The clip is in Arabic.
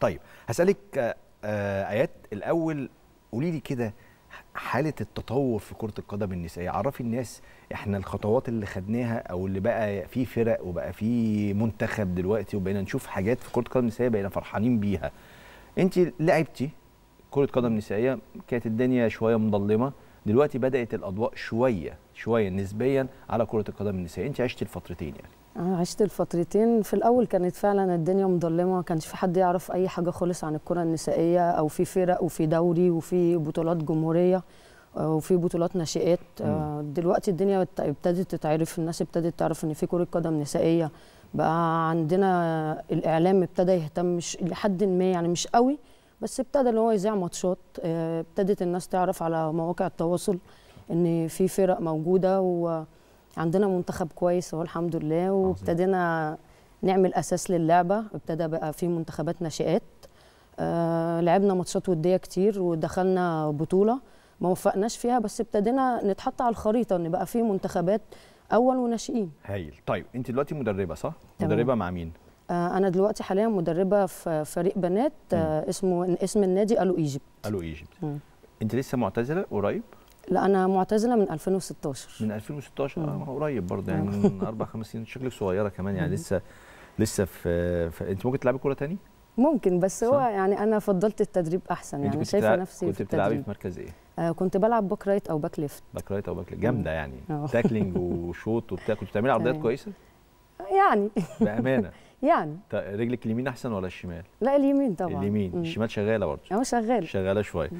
طيب هسالك آه، آه، ايات الاول قولي لي كده حاله التطور في كره القدم النسائيه عرفي الناس احنا الخطوات اللي خدناها او اللي بقى في فرق وبقى في منتخب دلوقتي وبقينا نشوف حاجات في كره القدم النسائيه بقينا فرحانين بيها انت لعبتي كره قدم نسائيه كانت الدنيا شويه مظلمه دلوقتي بدات الاضواء شويه شويه نسبيا على كره القدم النسائيه انت عشتي الفترتين يعني عشت الفترتين في الاول كانت فعلا الدنيا مظلمه ما كانش في حد يعرف اي حاجه خالص عن الكره النسائيه او في فرق وفي دوري وفي بطولات جمهوريه آه، وفي بطولات ناشئات آه، دلوقتي الدنيا ابتدت تتعرف الناس ابتدت تعرف ان في كره قدم نسائيه بقى عندنا الاعلام ابتدى يهتم مش لحد ما يعني مش قوي بس ابتدى اللي هو يذيع ماتشات آه، ابتدت الناس تعرف على مواقع التواصل ان في فرق موجوده وعندنا منتخب كويس اهو الحمد لله وابتدينا نعمل اساس للعبه ابتدى بقى في منتخبات ناشئات آه، لعبنا ماتشات وديه كتير ودخلنا بطوله ما وفقناش فيها بس ابتدينا نتحط على الخريطه ان بقى في منتخبات اول وناشئين هايل طيب انت دلوقتي مدربه صح تمام. مدربه مع مين آه، انا دلوقتي حاليا مدربه في فريق بنات آه، اسمه اسم النادي الو ايجيبت الو ايجيبت انت لسه معتزله قريب لا انا معتزله من 2016 من 2016 اه قريب برضه يعني آه. من اربع خمس سنين شكلك صغيره كمان يعني لسه لسه في, في انت ممكن تلعبي كوره تاني ممكن بس هو يعني انا فضلت التدريب احسن يعني شايفه نفسي كنت في بتلعبي في مركز ايه آه كنت بلعب باك رايت او باك ليفت باك رايت او باك ليفت جامده يعني تاكلينج وشوط وبتاع كنت بتعملي عرضيات كويسه يعني بامانه يعني رجلك اليمين احسن ولا الشمال؟ لا اليمين طبعا اليمين الشمال شغاله برضه اه شغاله شغاله شويه